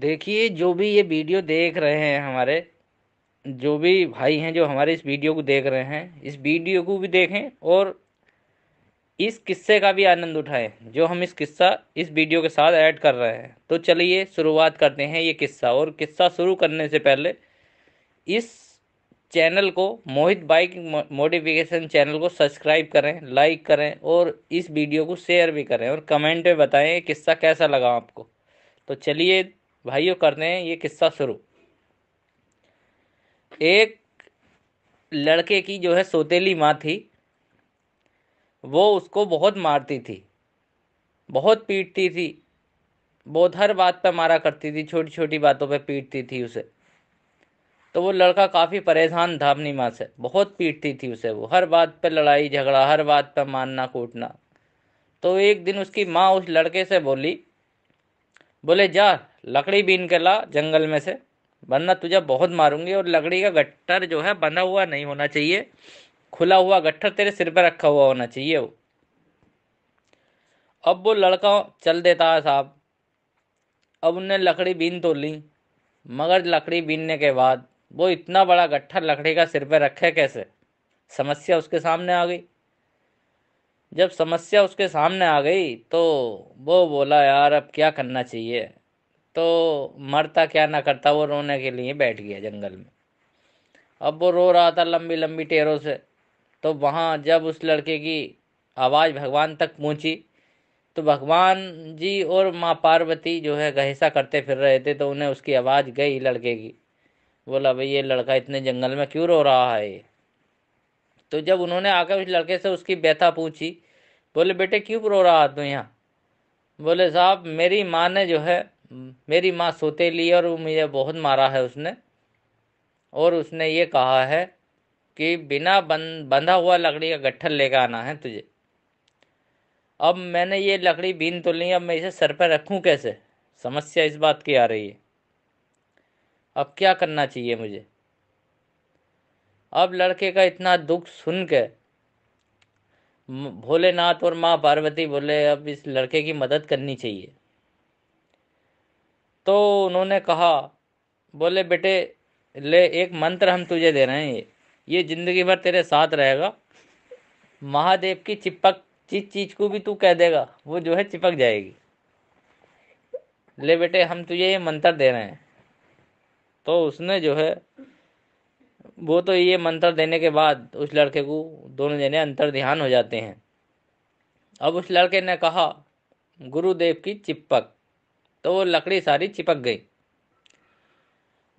देखिए जो भी ये वीडियो देख रहे हैं हमारे जो भी भाई हैं जो हमारे इस वीडियो को देख रहे हैं इस वीडियो को भी देखें और इस किस्से का भी आनंद उठाएं जो हम इस किस्सा इस वीडियो के साथ ऐड कर रहे हैं तो चलिए शुरुआत करते हैं ये किस्सा और किस्सा शुरू करने से पहले इस चैनल को मोहित बाइक मोटिफिकेशन चैनल को सब्सक्राइब करें लाइक करें और इस वीडियो को शेयर भी करें और कमेंट में बताएं किस्सा कैसा लगा आपको तो चलिए भाइयों करते हैं ये किस्सा शुरू एक लड़के की जो है सोतेली माँ थी वो उसको बहुत मारती थी बहुत पीटती थी बहुत हर बात पर मारा करती थी छोटी छोटी बातों पर पीटती थी उसे तो वो लड़का काफ़ी परेशान था अपनी माँ से बहुत पीटती थी उसे वो हर बात पर लड़ाई झगड़ा हर बात पर मारना कूटना तो एक दिन उसकी माँ उस लड़के से बोली बोले जा लकड़ी बीन के ला जंगल में से वरना तुझे बहुत मारूंगी और लकड़ी का गट्टर जो है बंधा हुआ नहीं होना चाहिए खुला हुआ गट्ठर तेरे सिर पर रखा हुआ होना चाहिए वो अब वो लड़का चल देता है साहब अब उनने लकड़ी बीन तो ली मगर लकड़ी बीनने के बाद वो इतना बड़ा गट्ठर लकड़ी का सिर पर रखे कैसे समस्या उसके सामने आ गई जब समस्या उसके सामने आ गई तो वो बोला यार अब क्या करना चाहिए तो मरता क्या ना करता वो रोने के लिए बैठ गया जंगल में अब वो रो रहा था लंबी लंबी टेरों से तो वहाँ जब उस लड़के की आवाज़ भगवान तक पहुँची तो भगवान जी और माँ पार्वती जो है गहसा करते फिर रहे थे तो उन्हें उसकी आवाज़ गई लड़के की बोला भाई ये लड़का इतने जंगल में क्यों रो रहा है तो जब उन्होंने आकर उस लड़के से उसकी व्यथा पूछी बोले बेटे क्यों रो रहा तू यहाँ बोले साहब मेरी माँ ने जो है मेरी माँ सोते ली और मुझे बहुत मारा है उसने और उसने ये कहा है कि बिना बन बंधा हुआ लकड़ी का गट्ठर लेकर आना है तुझे अब मैंने ये लकड़ी बीन तो ली अब मैं इसे सर पर रखूँ कैसे समस्या इस बात की आ रही है अब क्या करना चाहिए मुझे अब लड़के का इतना दुख सुन के भोलेनाथ और माँ पार्वती बोले अब इस लड़के की मदद करनी चाहिए तो उन्होंने कहा बोले बेटे ले एक मंत्र हम तुझे दे रहे हैं ये ये जिंदगी भर तेरे साथ रहेगा महादेव की चिपक चीज चीज को भी तू कह देगा वो जो है चिपक जाएगी ले बेटे हम तुझे ये मंत्र दे रहे हैं तो उसने जो है वो तो ये मंत्र देने के बाद उस लड़के को दोनों जने अंतर ध्यान हो जाते हैं अब उस लड़के ने कहा गुरुदेव की चिपक तो वो लकड़ी सारी चिपक गई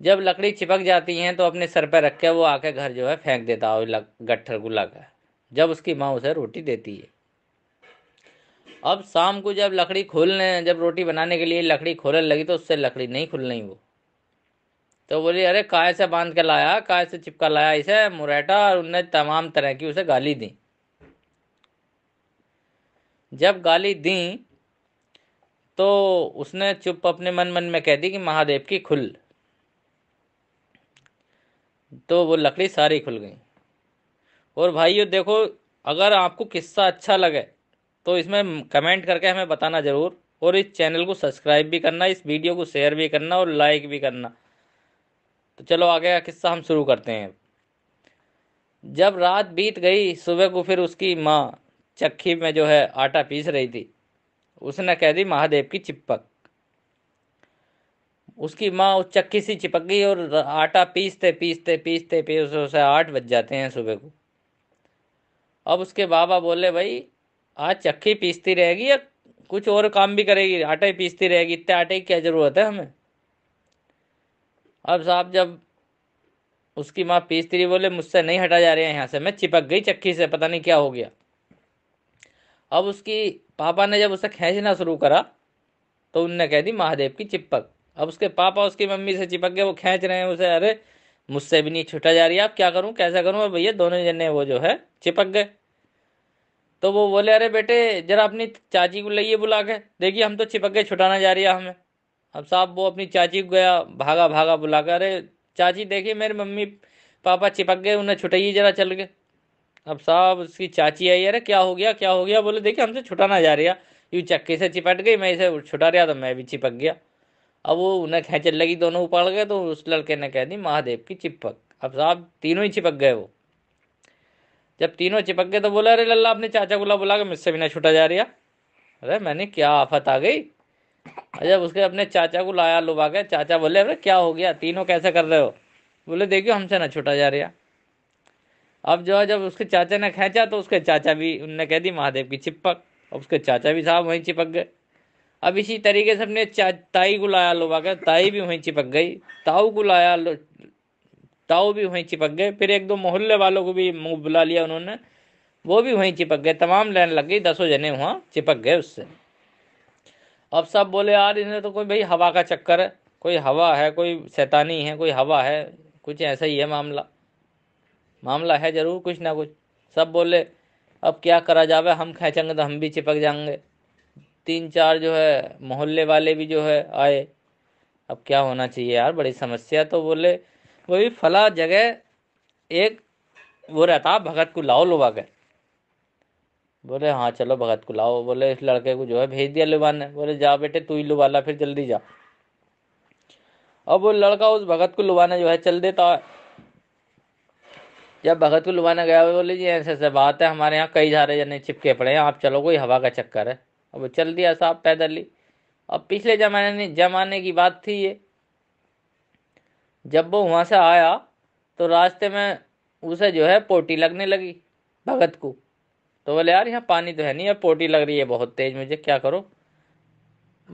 जब लकड़ी चिपक जाती हैं तो अपने सर पर रख के वो आके घर जो है फेंक देता है गट्ठर को लगा जब उसकी माँ उसे रोटी देती है अब शाम को जब लकड़ी खोलने जब रोटी बनाने के लिए लकड़ी खोलने लगी तो उससे लकड़ी नहीं खुल रही वो तो बोली अरे काय से बांध के लाया काय से चिपका लाया इसे मुरैठा और उनने तमाम तरह की उसे गाली दी जब गाली दी तो उसने चुप अपने मन मन में कह दी कि महादेव की खुल तो वो लकड़ी सारी खुल गई और भाइयों देखो अगर आपको किस्सा अच्छा लगे तो इसमें कमेंट करके हमें बताना ज़रूर और इस चैनल को सब्सक्राइब भी करना इस वीडियो को शेयर भी करना और लाइक भी करना तो चलो आगे का किस्सा हम शुरू करते हैं जब रात बीत गई सुबह को फिर उसकी माँ चक्की में जो है आटा पीस रही थी उसने कह दी महादेव की चिपक उसकी माँ उस चक्की सी चिपक गई और आटा पीसते पीसते पीसते पीस उसे आठ बज जाते हैं सुबह को अब उसके बाबा बोले भाई आज चक्की पीसती रहेगी या कुछ और काम भी करेगी आटा ही पीसती रहेगी इतने आटे की क्या ज़रूरत है हमें अब साहब जब उसकी माँ पीसती रही बोले मुझसे नहीं हटा जा रहे हैं यहाँ से मैं चिपक गई चक्की से पता नहीं क्या हो गया अब उसकी पापा ने जब उसे खींचना शुरू करा तो उनने कह दी महादेव की चिपक अब उसके पापा उसकी मम्मी से चिपक गए वो खींच रहे हैं उसे अरे मुझसे भी नहीं छुटा जा रही आप क्या करूं कैसा करूं और भैया दोनों जने वो जो है चिपक गए तो वो बोले अरे बेटे जरा अपनी चाची को लइए बुला के देखिए हम तो चिपक गए छुटाना जा रही है हमें अब साहब वो अपनी चाची को गया भागा भागा बुला कर अरे चाची देखिए मेरी मम्मी पापा चिपक गए उन्हें छुटाइए जरा चल के अब साहब उसकी चाची आई अरे क्या हो गया क्या हो गया बोले देखिए हमसे छुटा ना जा रहा यूँ चक्के से चिपट गई मैं इसे छुटा रहा तो मैं भी चिपक गया अब वो उन्हें खेच लगी दोनों उपाड़ गए तो उस लड़के ने कह दी महादेव की चिपक अब साहब तीनों ही चिपक गए वो जब तीनों चिपक गए तो बोला अरे लल्ला अपने चाचा को बुला के मुझसे भी ना छुटा जा रहा अरे मैंने क्या आफत आ गई जब उसके अपने चाचा को लाया लुभा के चाचा बोले अरे क्या हो गया तीनों कैसे कर रहे हो बोले देखियो हमसे ना छुटा जा रहा अब जो है जब उसके चाचा ने खेचा तो उसके चाचा भी उनने कह दी महादेव की चिपक अब उसके चाचा भी साहब वहीं चिपक गए अब इसी तरीके से अपने ताई को लाया लोबा कर ताई भी वहीं चिपक गई ताऊ को लाया ताऊ भी वहीं चिपक गए फिर एक दो मोहल्ले वालों को भी मुँह बुला लिया उन्होंने वो भी वहीं चिपक गए तमाम लाइन लग गई दसों जने वहाँ चिपक गए उससे अब सब बोले यार इन्हें तो कोई भाई हवा का चक्कर है कोई हवा है कोई शैतानी है कोई हवा है कुछ ऐसा ही है मामला मामला है जरूर कुछ ना कुछ सब बोले अब क्या करा जावे हम खेचेंगे तो हम भी चिपक जाएंगे तीन चार जो है मोहल्ले वाले भी जो है आए अब क्या होना चाहिए यार बड़ी समस्या तो बोले वही फला जगह एक वो रहता भगत को लाओ लुभा के बोले हाँ चलो भगत को लाओ बोले इस लड़के को जो है भेज दिया लोबा ने बोले जा बेटे तू ही लुबा ला फिर जल्दी जा अब वो लड़का उस भगत को लुबाने जो है चल देता है जब भगत को लुभाना गया बोले जी ऐसे ऐसे बात है हमारे यहाँ कई सारे जने चिपके पड़े हैं आप चलो कोई हवा का चक्कर है अब चल दिया साहब पैदल ही अब पिछले जमाने जमाने की बात थी ये जब वो वहाँ से आया तो रास्ते में उसे जो है पोटी लगने लगी भगत को तो बोले यार यहाँ पानी तो है नहीं अब पोटी लग रही है बहुत तेज मुझे क्या करो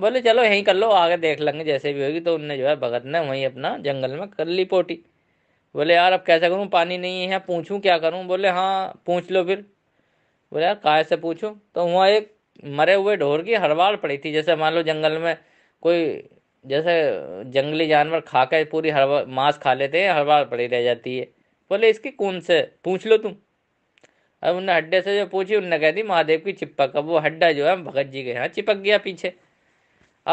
बोले चलो यहीं कर लो आगे देख लेंगे जैसे भी होगी तो उनने जो है भगत ने वहीं अपना जंगल में कर ली पोटी बोले यार अब कैसे करूँ पानी नहीं है पूछूँ क्या करूँ बोले हाँ पूछ लो फिर बोले यार काय से पूछूँ तो वहाँ एक मरे हुए ढोर की हरवाड़ पड़ी थी जैसे मान लो जंगल में कोई जैसे जंगली जानवर खा के पूरी हरवा मांस खा लेते हैं हरवाड़ पड़ी रह जाती है बोले इसकी कौन से पूछ लो तुम अब उनने हड्डे से जो पूछी उनने कह दी महादेव की चिपक अब वो हड्डा जो है भगत जी के यहाँ चिपक गया पीछे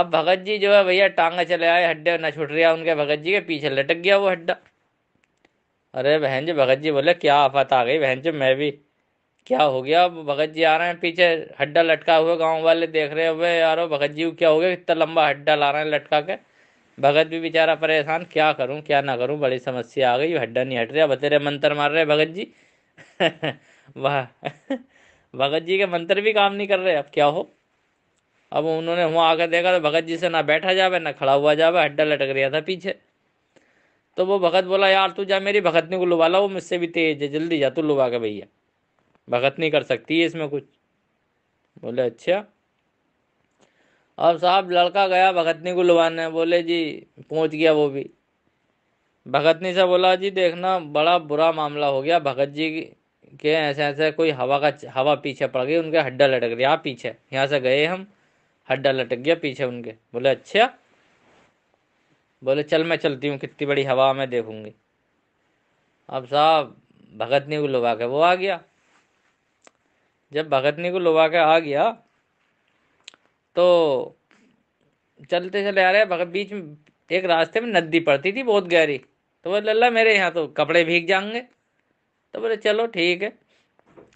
अब भगत जी जो है भैया टांगा चले आए हड्डे न छुट रहा उनके भगत जी के पीछे लटक गया वो हड्डा अरे बहन जी भगत जी बोले क्या आफत आ गई बहन जी मैं भी क्या हो गया अब भगत जी आ रहे हैं पीछे हड्डा लटका हुआ गांव वाले देख रहे हुए यारो भगत जी क्या हो गया इतना लंबा हड्डा ला रहे हैं लटका के भगत भी बेचारा परेशान क्या करूं क्या ना करूं बड़ी समस्या आ गई हड्डा नहीं हट रहा बतेरे मंत्र मार रहे भगत जी वाह भगत जी के मंत्र भी काम नहीं कर रहे अब क्या हो अब उन्होंने वहाँ आकर देखा तो भगत जी से ना बैठा जावे ना खड़ा हुआ जावे हड्डा लटक रहा था पीछे तो वो भगत बोला यार तू जा मेरी भगतनी को लुबा ला वो मुझसे भी तेज है जल्दी जा तू लुबा के भैया भगत नहीं कर सकती है इसमें कुछ बोले अच्छा अब साहब लड़का गया भगतनी को लुबाने बोले जी पहुंच गया वो भी भगतनी से बोला जी देखना बड़ा बुरा मामला हो गया भगत जी के ऐसे ऐसे कोई हवा का हवा पीछे पड़ गई उनके हड्डा लटक गया पीछे यहाँ से गए हम हड्डा लटक गया पीछे उनके बोले अच्छा बोले चल मैं चलती हूँ कितनी बड़ी हवा में देखूंगी अब साहब भगतनी को लुभा के वो आ गया जब भगतनी को लुभा के आ गया तो चलते चले आ रहे भगत बीच में एक रास्ते में नदी पड़ती थी बहुत गहरी तो बोले लल्ला मेरे यहाँ तो कपड़े भीग जाएंगे तो बोले चलो ठीक है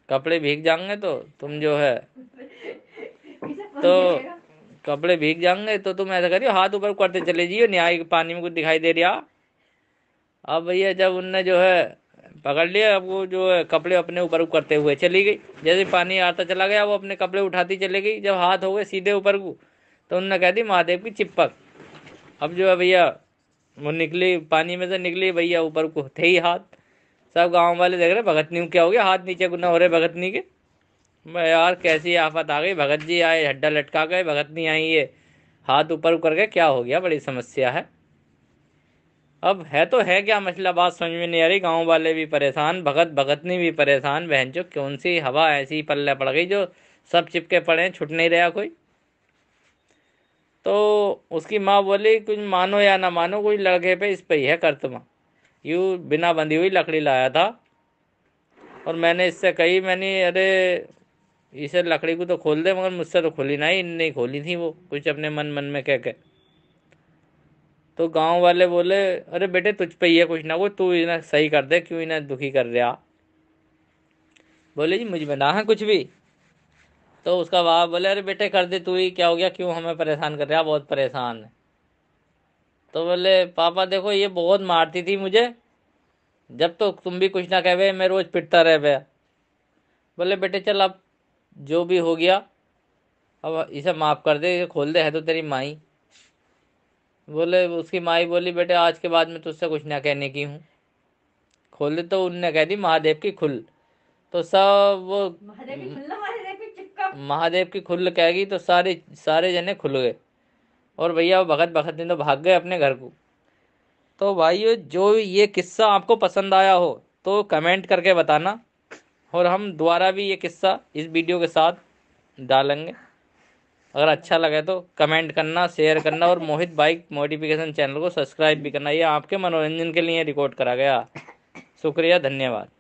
कपड़े भीग जाएंगे तो तुम जो है तो कपड़े भीग जाएंगे तो तुम ऐसा करियो हाथ ऊपर करते चले जियो न्याय के पानी में कुछ दिखाई दे रहा अब भैया जब उनने जो है पकड़ लिया अब वो जो है कपड़े अपने ऊपर करते हुए चली गई जैसे पानी आता चला गया वो अपने कपड़े उठाती चली गई जब हाथ हो गए सीधे ऊपर को तो उनने कह दी महादेव की चिपक अब जो है भैया वो निकली पानी में से निकली भैया ऊपर को थे ही हाथ सब गांव वाले देख रहे भगतनी क्या हो गया हाथ नीचे को न हो रहे भगतनी के मैं यार कैसी आफत आ गई भगत जी आए हड्डा लटका गए भगत नहीं आई ये हाथ ऊपर करके क्या हो गया बड़ी समस्या है अब है तो है क्या मसला बात समझ में नहीं आ रही गांव वाले भी परेशान भगत भगतनी भी परेशान बहन जो कौन सी हवा ऐसी पल्ले पड़ गई जो सब चिपके पड़े हैं छुट नहीं रहा कोई तो उसकी माँ बोली कुछ मानो या ना मानो कुछ लड़के पे इस पर ही है करतमा यूँ बिना बंधी हुई लकड़ी लाया था और मैंने इससे कही मैंने अरे इसे लकड़ी को तो खोल दे मगर मुझसे तो खोली ना ही नहीं खोली थी वो कुछ अपने मन मन में कह के तो गांव वाले बोले अरे बेटे तुझ पे ही है कुछ ना कुछ तू इन्हें सही कर दे क्यों इन्हें दुखी कर रहा बोले जी मुझ में ना है कुछ भी तो उसका बाप बोले अरे बेटे कर दे तू ही क्या हो गया क्यों हमें परेशान कर रहा बहुत परेशान है तो बोले पापा देखो ये बहुत मारती थी मुझे जब तो तुम भी कुछ ना कहे मैं रोज पिटता रह बोले बेटे चल अब जो भी हो गया अब इसे माफ़ कर दे इसे खोल दे है तो तेरी माई बोले उसकी माई बोली बेटे आज के बाद मैं तुझसे कुछ ना कहने की हूँ खोल दे तो उनने कह दी महादेव की खुल तो सब वो महादेव की खुल कह गई तो सारे सारे जने खुल गए और भैया वो भगत भगत ने तो भाग गए अपने घर को तो भाई जो ये किस्सा आपको पसंद आया हो तो कमेंट करके बताना और हम दोबारा भी ये किस्सा इस वीडियो के साथ डालेंगे अगर अच्छा लगे तो कमेंट करना शेयर करना और मोहित बाइक मोटिफिकेशन चैनल को सब्सक्राइब भी करना ये आपके मनोरंजन के लिए रिकॉर्ड करा गया शुक्रिया धन्यवाद